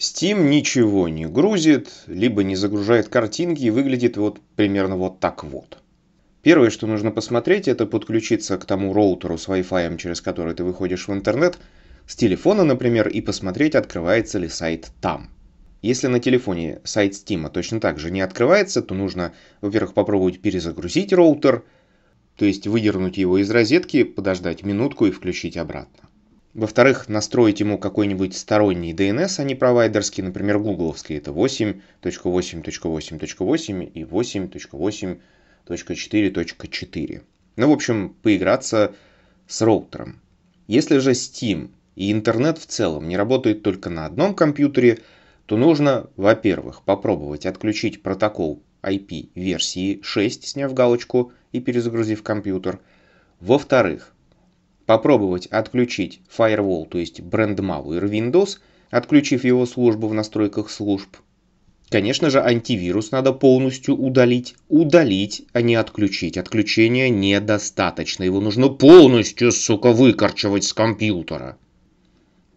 Steam ничего не грузит, либо не загружает картинки и выглядит вот примерно вот так вот. Первое, что нужно посмотреть, это подключиться к тому роутеру с Wi-Fi, через который ты выходишь в интернет, с телефона, например, и посмотреть, открывается ли сайт там. Если на телефоне сайт Steam точно так же не открывается, то нужно, во-первых, попробовать перезагрузить роутер, то есть выдернуть его из розетки, подождать минутку и включить обратно. Во-вторых, настроить ему какой-нибудь сторонний DNS, а не провайдерский, например, гугловский, это 8.8.8.8 и 8.8.4.4. Ну, в общем, поиграться с роутером. Если же Steam и интернет в целом не работают только на одном компьютере, то нужно, во-первых, попробовать отключить протокол IP версии 6, сняв галочку и перезагрузив компьютер. Во-вторых, попробовать отключить Firewall, то есть брендмауэр Windows, отключив его службу в настройках служб. Конечно же, антивирус надо полностью удалить. Удалить, а не отключить. Отключения недостаточно. Его нужно полностью, сука, выкорчевать с компьютера.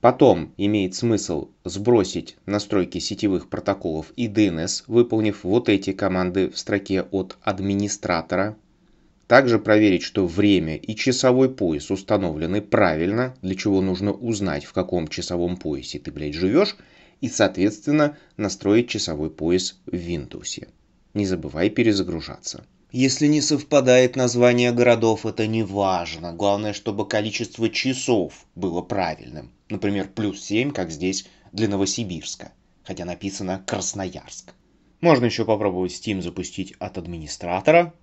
Потом имеет смысл сбросить настройки сетевых протоколов и DNS, выполнив вот эти команды в строке от администратора также проверить, что время и часовой пояс установлены правильно, для чего нужно узнать, в каком часовом поясе ты, блядь, живешь, и, соответственно, настроить часовой пояс в Windows. Не забывай перезагружаться. Если не совпадает название городов, это не важно. Главное, чтобы количество часов было правильным. Например, плюс 7, как здесь, для Новосибирска. Хотя написано Красноярск. Можно еще попробовать Steam запустить от администратора,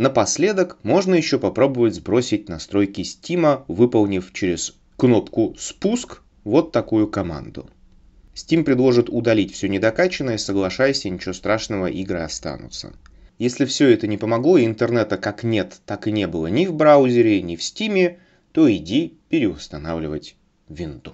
Напоследок можно еще попробовать сбросить настройки Steam, выполнив через кнопку «Спуск» вот такую команду. Steam предложит удалить все недокачанное, соглашайся, ничего страшного, игры останутся. Если все это не помогло и интернета как нет, так и не было ни в браузере, ни в Steam, то иди переустанавливать винду.